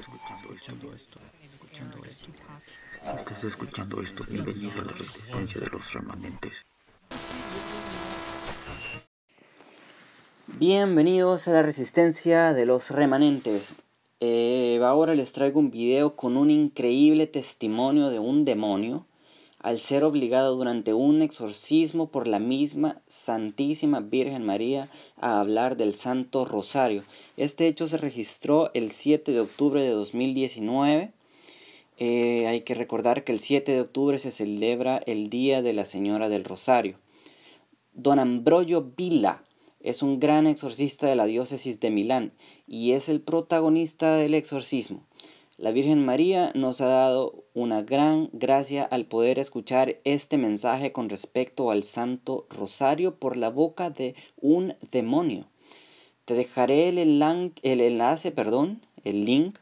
escuchando, escuchando esto, escuchando esto. estás escuchando esto, Bienvenidos a la resistencia de los remanentes. Bienvenidos a la resistencia de los remanentes. Eh, ahora les traigo un video con un increíble testimonio de un demonio al ser obligado durante un exorcismo por la misma Santísima Virgen María a hablar del Santo Rosario. Este hecho se registró el 7 de octubre de 2019. Eh, hay que recordar que el 7 de octubre se celebra el Día de la Señora del Rosario. Don Ambrogio Vila es un gran exorcista de la diócesis de Milán y es el protagonista del exorcismo. La Virgen María nos ha dado una gran gracia al poder escuchar este mensaje con respecto al Santo Rosario por la boca de un demonio. Te dejaré el, el enlace, perdón, el link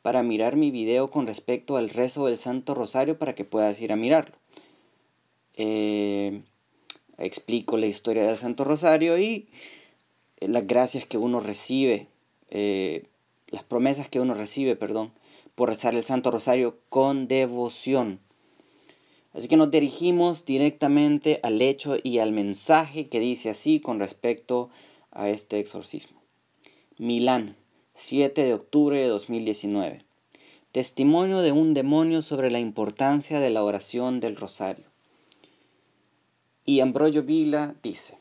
para mirar mi video con respecto al rezo del Santo Rosario para que puedas ir a mirarlo. Eh, explico la historia del Santo Rosario y eh, las gracias que uno recibe, eh, las promesas que uno recibe, perdón por rezar el Santo Rosario con devoción. Así que nos dirigimos directamente al hecho y al mensaje que dice así con respecto a este exorcismo. Milán, 7 de octubre de 2019. Testimonio de un demonio sobre la importancia de la oración del rosario. Y Ambrogio Vila dice,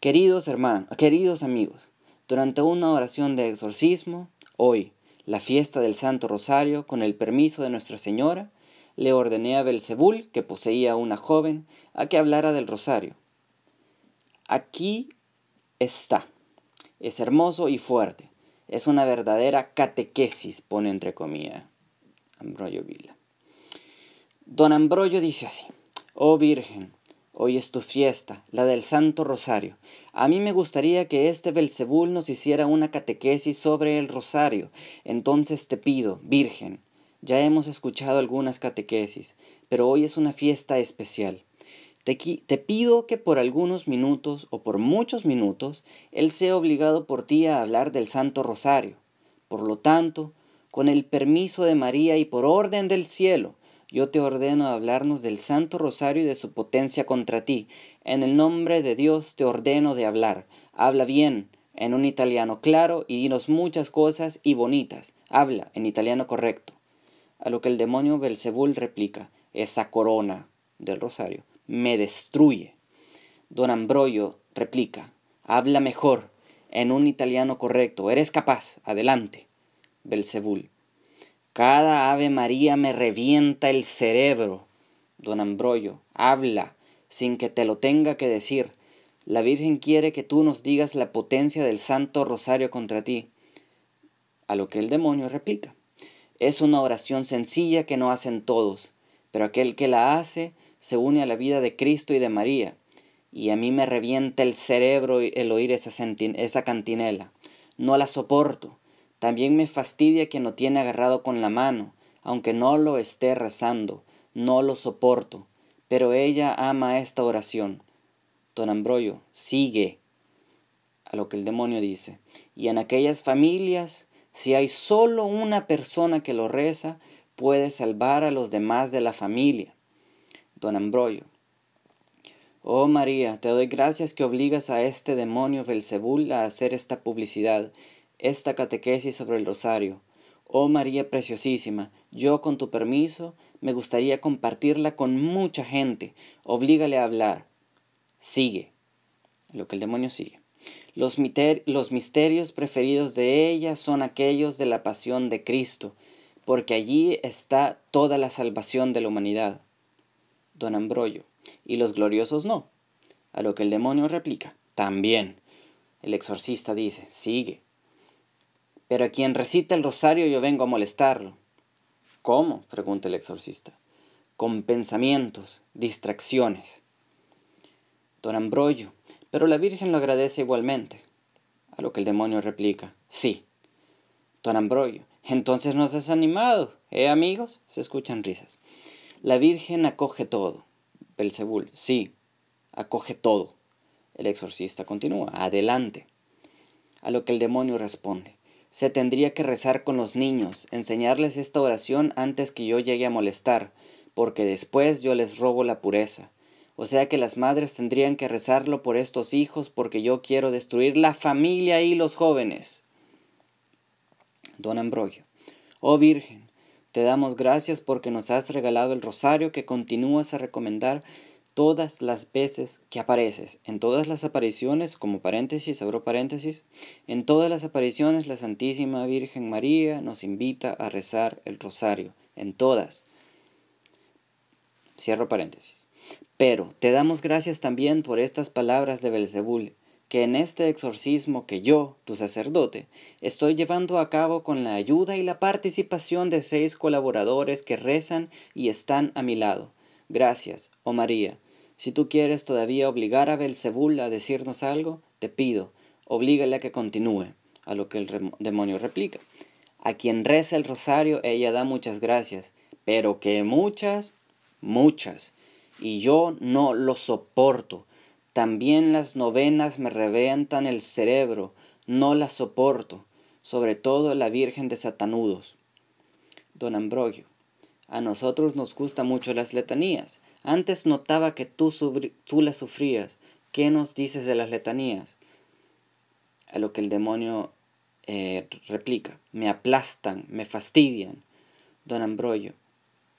Queridos hermanos, queridos amigos, durante una oración de exorcismo, hoy, la fiesta del Santo Rosario, con el permiso de Nuestra Señora, le ordené a Belzebul, que poseía una joven, a que hablara del rosario. Aquí está. Es hermoso y fuerte. Es una verdadera catequesis, pone entre comillas Ambroyo Vila. Don Ambroyo dice así, oh Virgen, Hoy es tu fiesta, la del Santo Rosario. A mí me gustaría que este Belzebul nos hiciera una catequesis sobre el Rosario. Entonces te pido, Virgen, ya hemos escuchado algunas catequesis, pero hoy es una fiesta especial. Te, te, pido que por algunos minutos o por muchos minutos Él sea obligado por ti a hablar del Santo Rosario. Por lo tanto, con el permiso de María y por orden del cielo, yo te ordeno hablarnos del Santo Rosario y de su potencia contra ti. En el nombre de Dios te ordeno de hablar. Habla bien, en un italiano claro, y dinos muchas cosas y bonitas. Habla en italiano correcto. A lo que el demonio Belzebul replica, esa corona del Rosario me destruye. Don Ambroyo replica, habla mejor, en un italiano correcto, eres capaz, adelante. Belzebul, cada Ave María me revienta el cerebro. Don Ambroyo, habla, sin que te lo tenga que decir. La Virgen quiere que tú nos digas la potencia del Santo Rosario contra ti. A lo que el demonio replica. Es una oración sencilla que no hacen todos, pero aquel que la hace se une a la vida de Cristo y de María. Y a mí me revienta el cerebro el oír esa cantinela. No la soporto. También me fastidia que no tiene agarrado con la mano, aunque no lo esté rezando, no lo soporto. Pero ella ama esta oración. Don Ambroyo, sigue. A lo que el demonio dice. Y en aquellas familias, si hay solo una persona que lo reza, puede salvar a los demás de la familia. Don Ambroyo, Oh María, te doy gracias que obligas a este demonio Belzebul a hacer esta publicidad esta catequesis sobre el rosario. Oh María Preciosísima, yo con tu permiso me gustaría compartirla con mucha gente. Oblígale a hablar. Sigue. Lo que el demonio sigue. Los, los misterios preferidos de ella son aquellos de la pasión de Cristo, porque allí está toda la salvación de la humanidad. Don Ambrollo. Y los gloriosos no. A lo que el demonio replica. También. El exorcista dice, sigue. Pero a quien recita el rosario yo vengo a molestarlo. ¿Cómo? pregunta el exorcista. Con pensamientos, distracciones. Don Ambroyo. pero la Virgen lo agradece igualmente. A lo que el demonio replica, sí. Don Ambroyo. entonces nos has animado, ¿eh, amigos? Se escuchan risas. La Virgen acoge todo. Belzebul, sí, acoge todo. El exorcista continúa, adelante. A lo que el demonio responde, se tendría que rezar con los niños, enseñarles esta oración antes que yo llegue a molestar, porque después yo les robo la pureza. O sea que las madres tendrían que rezarlo por estos hijos porque yo quiero destruir la familia y los jóvenes. Don Ambrogio. Oh Virgen, te damos gracias porque nos has regalado el rosario que continúas a recomendar todas las veces que apareces, en todas las apariciones, como paréntesis, abro paréntesis, en todas las apariciones la Santísima Virgen María nos invita a rezar el rosario, en todas. Cierro paréntesis. Pero te damos gracias también por estas palabras de Belzebul, que en este exorcismo que yo, tu sacerdote, estoy llevando a cabo con la ayuda y la participación de seis colaboradores que rezan y están a mi lado Gracias, oh María. Si tú quieres todavía obligar a Belzebul a decirnos algo, te pido, oblígale a que continúe. A lo que el demonio replica. A quien reza el rosario, ella da muchas gracias, pero que muchas, muchas. Y yo no lo soporto. También las novenas me reventan el cerebro, no las soporto, sobre todo la Virgen de Satanudos. Don Ambrogio. A nosotros nos gustan mucho las letanías. Antes notaba que tú, tú las sufrías. ¿Qué nos dices de las letanías? A lo que el demonio eh, replica, me aplastan, me fastidian. Don Ambroyo.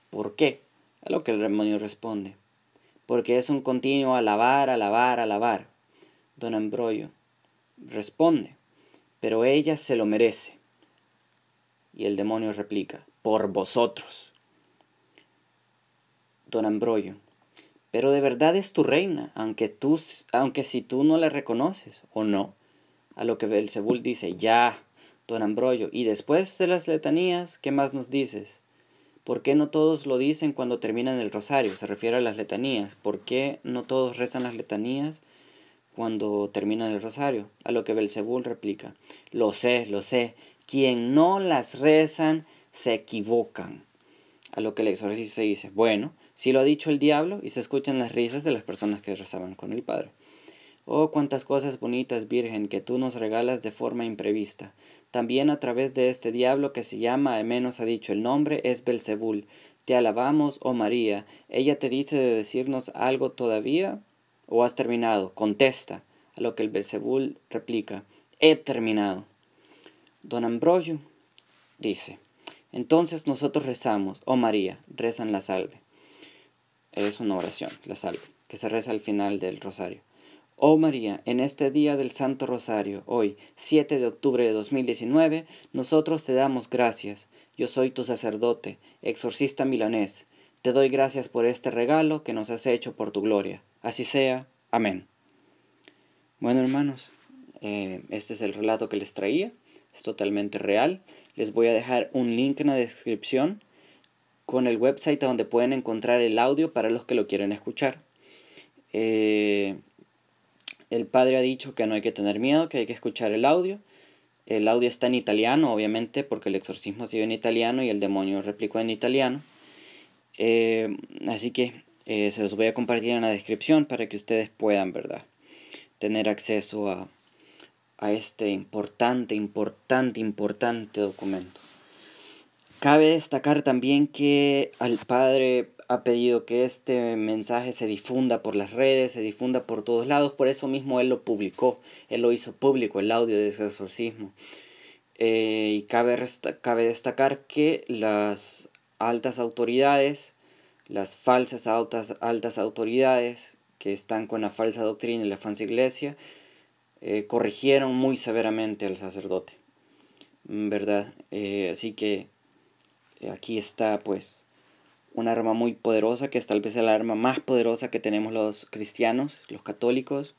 ¿por qué? A lo que el demonio responde, porque es un continuo alabar, alabar, alabar. Don Ambroyo responde, pero ella se lo merece. Y el demonio replica, por vosotros don Ambroyo. pero de verdad es tu reina, aunque, tú, aunque si tú no la reconoces o no. A lo que Belzebul dice, ya, don Ambroyo, y después de las letanías, ¿qué más nos dices? ¿Por qué no todos lo dicen cuando terminan el rosario? Se refiere a las letanías. ¿Por qué no todos rezan las letanías cuando terminan el rosario? A lo que Belzebul replica, lo sé, lo sé, quien no las rezan se equivocan. A lo que el exorcista dice, bueno, si lo ha dicho el diablo y se escuchan las risas de las personas que rezaban con el Padre. Oh, cuántas cosas bonitas, Virgen, que tú nos regalas de forma imprevista. También a través de este diablo que se llama, al menos ha dicho el nombre, es Belzebul. Te alabamos, oh María. Ella te dice de decirnos algo todavía o has terminado. Contesta a lo que el Belzebul replica. He terminado. Don Ambrosio dice, entonces nosotros rezamos, oh María, rezan la salve es una oración, la salve, que se reza al final del rosario. Oh María, en este día del Santo Rosario, hoy, 7 de octubre de 2019, nosotros te damos gracias. Yo soy tu sacerdote, exorcista milanés. Te doy gracias por este regalo que nos has hecho por tu gloria. Así sea. Amén. Bueno, hermanos, eh, este es el relato que les traía. Es totalmente real. Les voy a dejar un link en la descripción con el website donde pueden encontrar el audio para los que lo quieren escuchar. Eh, el padre ha dicho que no hay que tener miedo, que hay que escuchar el audio. El audio está en italiano, obviamente, porque el exorcismo ha sido en italiano y el demonio replicó en italiano. Eh, así que eh, se los voy a compartir en la descripción para que ustedes puedan, ¿verdad? Tener acceso a, a este importante, importante, importante documento. Cabe destacar también que al Padre ha pedido que este mensaje se difunda por las redes, se difunda por todos lados, por eso mismo él lo publicó, él lo hizo público, el audio de ese exorcismo. Eh, y cabe, cabe destacar que las altas autoridades, las falsas altas, altas autoridades que están con la falsa doctrina y la falsa iglesia, eh, corrigieron muy severamente al sacerdote, ¿verdad? Eh, así que eh, aquí está pues un arma muy poderosa, que es tal vez el arma más poderosa que tenemos los cristianos, los católicos,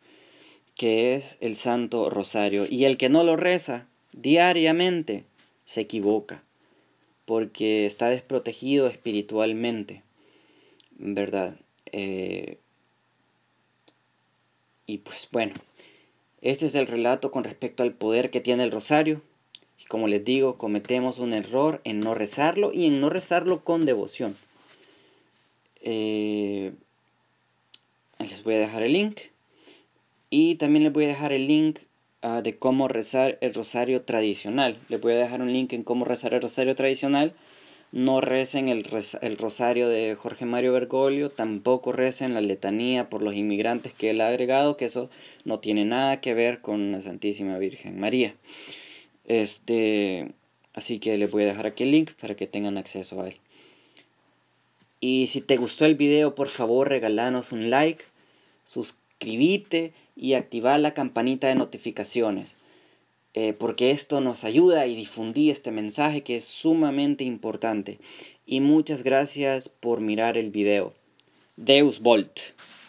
que es el Santo Rosario. Y el que no lo reza diariamente se equivoca, porque está desprotegido espiritualmente, ¿verdad? Eh, y pues bueno, este es el relato con respecto al poder que tiene el Rosario como les digo, cometemos un error en no rezarlo y en no rezarlo con devoción. Eh, les voy a dejar el link. Y también les voy a dejar el link ah, de cómo rezar el rosario tradicional. Les voy a dejar un link en cómo rezar el rosario tradicional. No recen el, el rosario de Jorge Mario Bergoglio, tampoco recen la letanía por los inmigrantes que él ha agregado, que eso no tiene nada que ver con la Santísima Virgen María. Este, así que les voy a dejar aquí el link para que tengan acceso a él. Y si te gustó el video, por favor regalanos un like, suscríbete y activar la campanita de notificaciones. Eh, porque esto nos ayuda y difundir este mensaje que es sumamente importante. Y muchas gracias por mirar el video. Deus Volt.